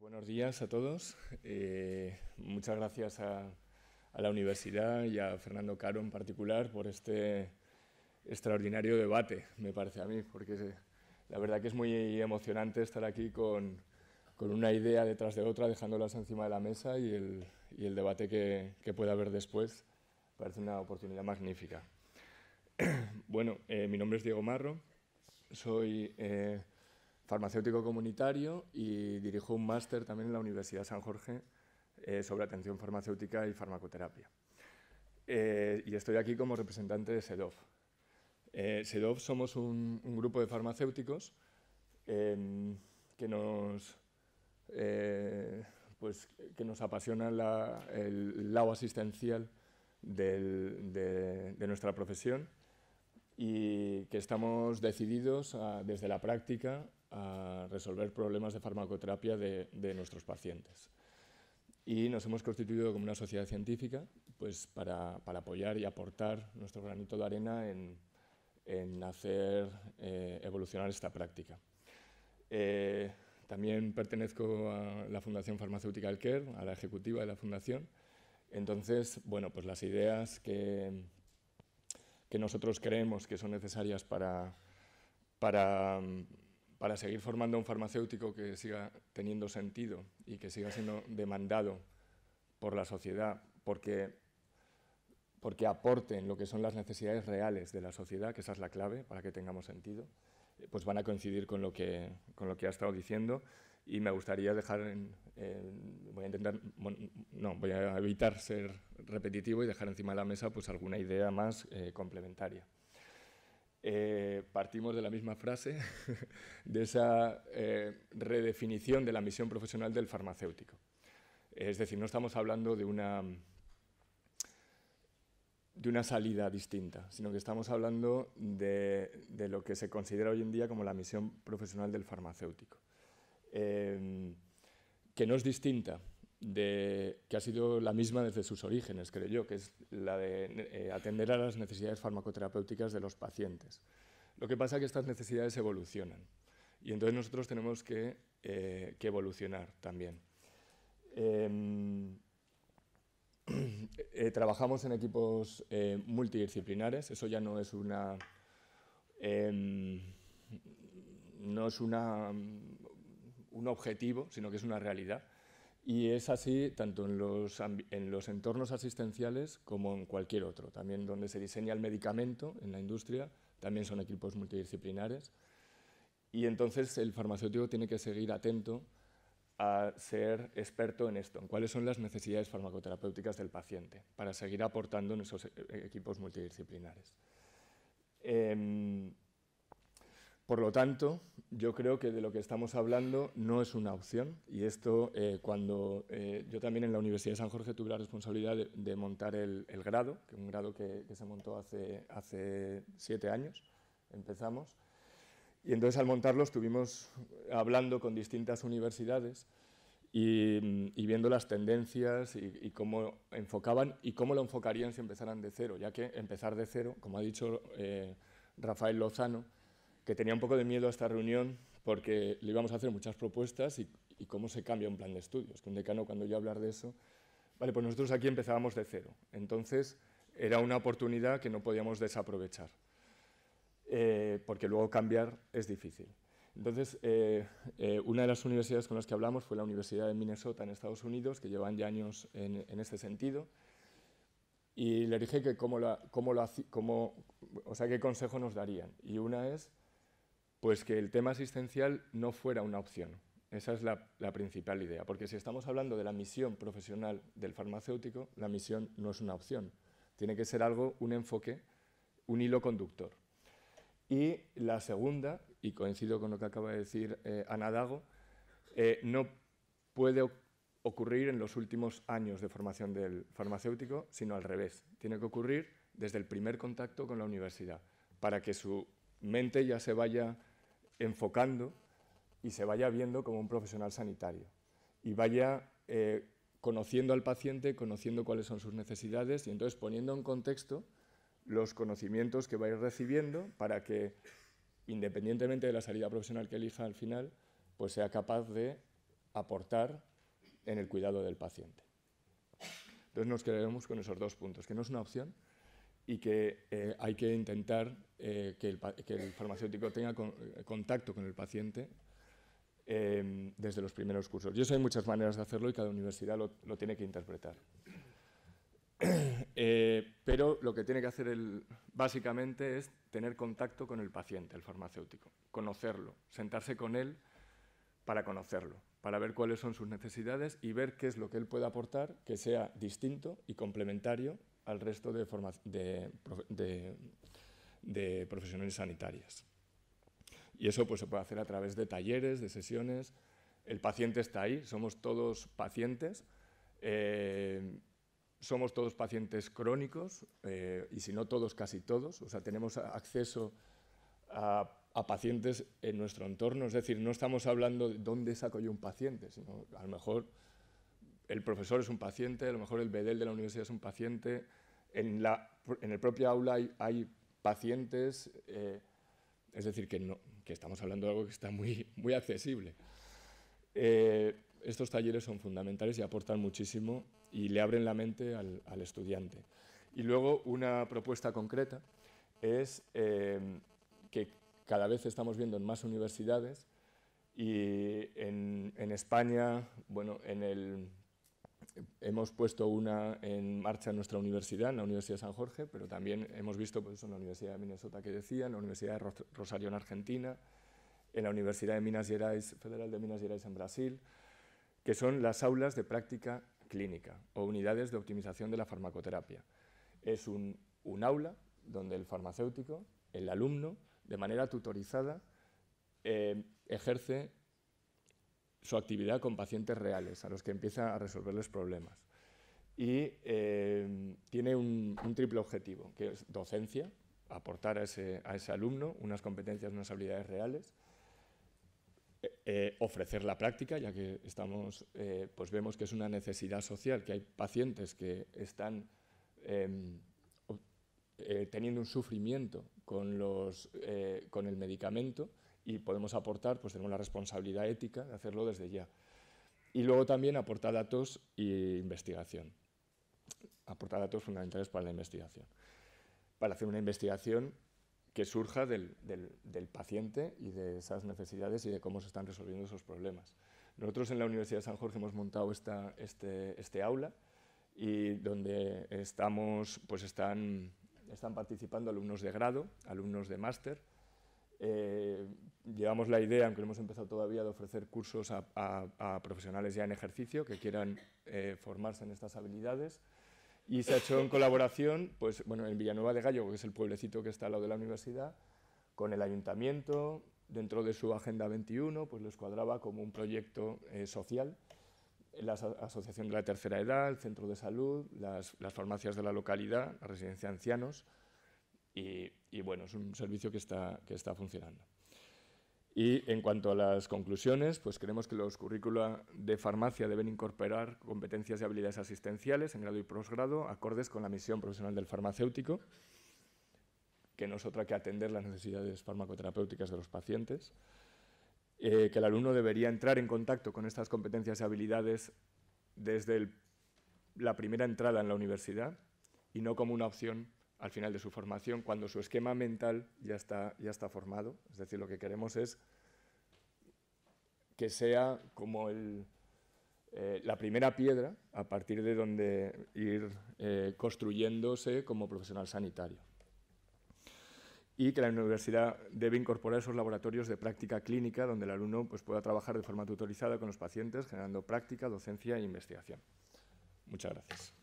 Buenos días a todos. Eh, muchas gracias a, la universidad y a Fernando Caro en particular por este extraordinario debate, me parece a mí, porque la verdad que es muy emocionante estar aquí con, una idea detrás de otra, dejándolas encima de la mesa y el, debate que, pueda haber después. Parece una oportunidad magnífica. Bueno, eh, mi nombre es Diego Marro, soy... Eh, farmacéutico comunitario y dirijo un máster también en la Universidad San Jorge eh, sobre atención farmacéutica y farmacoterapia. Eh, y estoy aquí como representante de SEDOF. Eh, SEDOF somos un, grupo de farmacéuticos em, que nos, eh, pues, que nos apasiona el lado asistencial de, nuestra profesión y que estamos decididos desde la práctica a resolver problemas de farmacoterapia de, de nuestros pacientes. Y nos hemos constituido como una sociedad científica pues, para, para apoyar y aportar nuestro granito de arena en, en hacer eh, evolucionar esta práctica. Eh, también pertenezco a la Fundación Farmacéutica Alquer, a la ejecutiva de la Fundación. Entonces, bueno, pues las ideas que, que nosotros creemos que son necesarias para, para para seguir formando un farmacéutico que siga teniendo sentido y que siga siendo demandado por la sociedad, porque, porque aporten lo que son las necesidades reales de la sociedad, que esa es la clave para que tengamos sentido, eh, pues van a coincidir con lo que, con lo que ha estado diciendo y me gustaría dejar, voy a intentar, no, voy a evitar ser repetitivo y dejar encima de la mesa pues alguna idea más eh, complementaria. Eh, partimos de la misma frase, de esa eh, redefinición de la misión profesional del farmacéutico. Es decir, no estamos hablando de una, de una salida distinta, sino que estamos hablando de, lo que se considera hoy en día como la misión profesional del farmacéutico, eh, que no es distinta, de, que ha sido la misma desde sus orígenes, creo yo, que es la de eh, atender a las necesidades farmacoterapéuticas de los pacientes. Lo que pasa es que estas necesidades evolucionan y entonces nosotros tenemos que, eh, que evolucionar también. Em, eh, trabajamos en equipos multidisciplinares, eso ya no es una... Em, no es una, un objetivo, sino que es una realidad y es así tanto en los, en los entornos asistenciales como en cualquier otro. También donde se diseña el medicamento en la industria, también son equipos multidisciplinares. Y entonces el farmacéutico tiene que seguir atento a ser experto en esto, en cuáles son las necesidades farmacoterapéuticas del paciente, para seguir aportando en esos eh, equipos multidisciplinares. Em, por lo tanto, yo creo que de lo que estamos hablando no es una opción. Y esto, eh, cuando eh, yo también en la Universidad de San Jorge tuve la responsabilidad de, montar el, grado, que un grado que, se montó hace, siete años, empezamos. Y entonces al montarlo estuvimos hablando con distintas universidades y, viendo las tendencias y, cómo enfocaban y cómo lo enfocarían si empezaran de cero, ya que empezar de cero, como ha dicho eh, Rafael Lozano, que tenía un poco de miedo a esta reunión porque le íbamos a hacer muchas propuestas y, cómo se cambia un plan de estudios. Que un decano, cuando yo hablar de eso, vale, pues nosotros aquí empezábamos de cero. Entonces, era una oportunidad que no podíamos desaprovechar, eh, porque luego cambiar es difícil. Entonces, eh, eh, una de las universidades con las que hablamos fue la Universidad de Minnesota en Estados Unidos, que llevan ya años en, en este sentido, y le dije que cómo la, cómo lo o sea, qué consejo nos darían. Y una es pues que el tema asistencial no fuera una opción. Esa es la, principal idea, porque si estamos hablando de la misión profesional del farmacéutico, la misión no es una opción, tiene que ser algo, un enfoque, un hilo conductor. Y la segunda, y coincido con lo que acaba de decir eh, Ana Dago, eh, no puede ocurrir en los últimos años de formación del farmacéutico, sino al revés. Tiene que ocurrir desde el primer contacto con la universidad, para que su mente ya se vaya enfocando y se vaya viendo como un profesional sanitario y vaya eh, conociendo al paciente, conociendo cuáles son sus necesidades y entonces poniendo en contexto los conocimientos que va a ir recibiendo para que, independientemente de la salida profesional que elija al final, pues sea capaz de aportar en el cuidado del paciente. Entonces nos quedaremos con esos dos puntos, que no es una opción, y que eh, hay que intentar eh, que, el, farmacéutico tenga eh, contacto con el paciente em, desde los primeros cursos. Yo sé hay muchas maneras de hacerlo y cada universidad lo, tiene que interpretar. pero lo que tiene que hacer él básicamente es tener contacto con el paciente, el farmacéutico, conocerlo, sentarse con él para conocerlo, para ver cuáles son sus necesidades y ver qué es lo que él puede aportar que sea distinto y complementario al resto de, profesionales sanitarias. Y eso pues, se puede hacer a través de talleres, de sesiones. El paciente está ahí, somos todos pacientes, eh, somos todos pacientes crónicos, eh, y si no todos, casi todos. O sea, tenemos acceso a, pacientes en nuestro entorno. Es decir, no estamos hablando de dónde saco yo un paciente, sino a lo mejor el profesor es un paciente, a lo mejor el bedel de la universidad es un paciente, en, el propio aula hay, hay pacientes, eh, es decir, que, estamos hablando de algo que está muy, muy accesible. Eh, estos talleres son fundamentales y aportan muchísimo y le abren la mente al, estudiante. Y luego una propuesta concreta es eh, que cada vez estamos viendo en más universidades y en España, bueno, en el hemos puesto una en marcha en nuestra universidad, en la Universidad de San Jorge, pero también hemos visto pues, en la Universidad de Minnesota que decía, en la Universidad de Rosario en Argentina, en la Universidad de Minas Gerais, Federal de Minas Gerais en Brasil, que son las aulas de práctica clínica o unidades de optimización de la farmacoterapia. Es un, aula donde el farmacéutico, el alumno, de manera tutorizada, eh, ejerce su actividad con pacientes reales, a los que empieza a resolverles problemas. Y eh, tiene un, triple objetivo, que es docencia, aportar a ese, alumno unas competencias, unas habilidades reales, eh, eh, ofrecer la práctica, ya que estamos, pues vemos que es una necesidad social, que hay pacientes que están em, teniendo un sufrimiento con el medicamento y podemos aportar, pues tenemos la responsabilidad ética de hacerlo desde ya. Y luego también aportar datos e investigación. Aportar datos fundamentales para la investigación. Para hacer una investigación que surja del, paciente y de esas necesidades y de cómo se están resolviendo esos problemas. Nosotros en la Universidad de San Jorge hemos montado este, este aula y donde estamos, pues están, están participando alumnos de grado, alumnos de máster, eh, llevamos la idea, aunque no hemos empezado todavía, de ofrecer cursos a, profesionales ya en ejercicio que quieran eh, formarse en estas habilidades. Y se ha hecho en colaboración, pues bueno, en Villanueva de Gallo, que es el pueblecito que está al lado de la universidad, con el ayuntamiento, dentro de su Agenda 21, pues lo cuadraba como un proyecto eh, social. La Asociación de la Tercera Edad, el Centro de Salud, las, las farmacias de la localidad, la Residencia de Ancianos, y, bueno, es un servicio que está, funcionando. Y en cuanto a las conclusiones, pues creemos que los currícula de farmacia deben incorporar competencias y habilidades asistenciales en grado y posgrado, acordes con la misión profesional del farmacéutico, que no es otra que atender las necesidades farmacoterapéuticas de los pacientes, eh, que el alumno debería entrar en contacto con estas competencias y habilidades desde la primera entrada en la universidad y no como una opción al final de su formación cuando su esquema mental ya está, ya está formado. Es decir, lo que queremos es que sea como eh, la primera piedra a partir de donde ir eh, construyéndose como profesional sanitario. Y que la universidad debe incorporar esos laboratorios de práctica clínica donde el alumno pues, pueda trabajar de forma tutorizada con los pacientes, generando práctica, docencia e investigación. Muchas gracias.